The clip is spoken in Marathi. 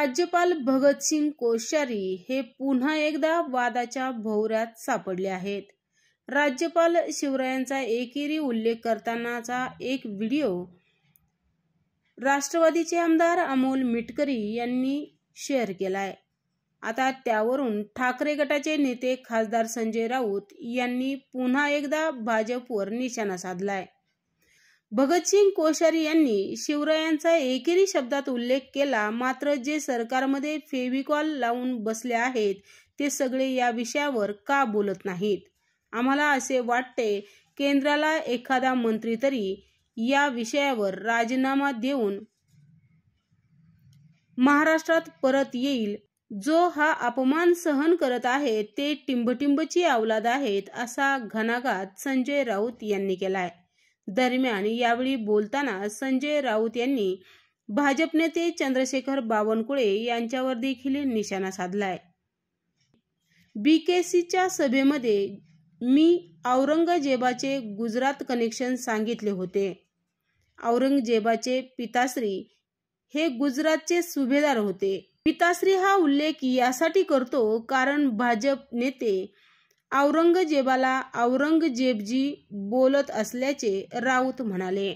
राज्यपाल भगतसिंग कोश्यारी हे पुन्हा एकदा वादाच्या भोवऱ्यात सापडले आहेत राज्यपाल शिवरायांचा एकेरी उल्लेख करतानाचा एक व्हिडिओ राष्ट्रवादीचे आमदार अमोल मिटकरी यांनी शेअर केलाय आता त्यावरून ठाकरे गटाचे नेते खासदार संजय राऊत यांनी पुन्हा एकदा भाजपवर निशाणा साधलाय भगतसिंग कोश्यारी यांनी शिवरायांचा एकेरी शब्दात उल्लेख केला मात्र जे सरकारमध्ये फेविकॉल लावून बसले आहेत ते सगळे या विषयावर का बोलत नाहीत आम्हाला असे वाटते केंद्राला एखादा मंत्री तरी या विषयावर राजीनामा देऊन महाराष्ट्रात परत येईल जो हा अपमान सहन करत आहे ते टिंबटिंबची अवलाद आहेत असा घणाघात संजय राऊत यांनी केलाय दरम्यान यावेळी बोलताना संजय राऊत यांनी भाजप नेते चंद्रशेखर बावनकुळे यांच्यावर देखील निशाणा साधलाय बीकेसीच्या सभेमध्ये मी औरंगजेबाचे गुजरात कनेक्शन सांगितले होते औरंगजेबाचे पिताश्री हे गुजरातचे सुभेदार होते पिताश्री हा उल्लेख यासाठी करतो कारण भाजप नेते औरंगजेबाला औरंगजेबजी बोलत असल्याचे राऊत म्हणाले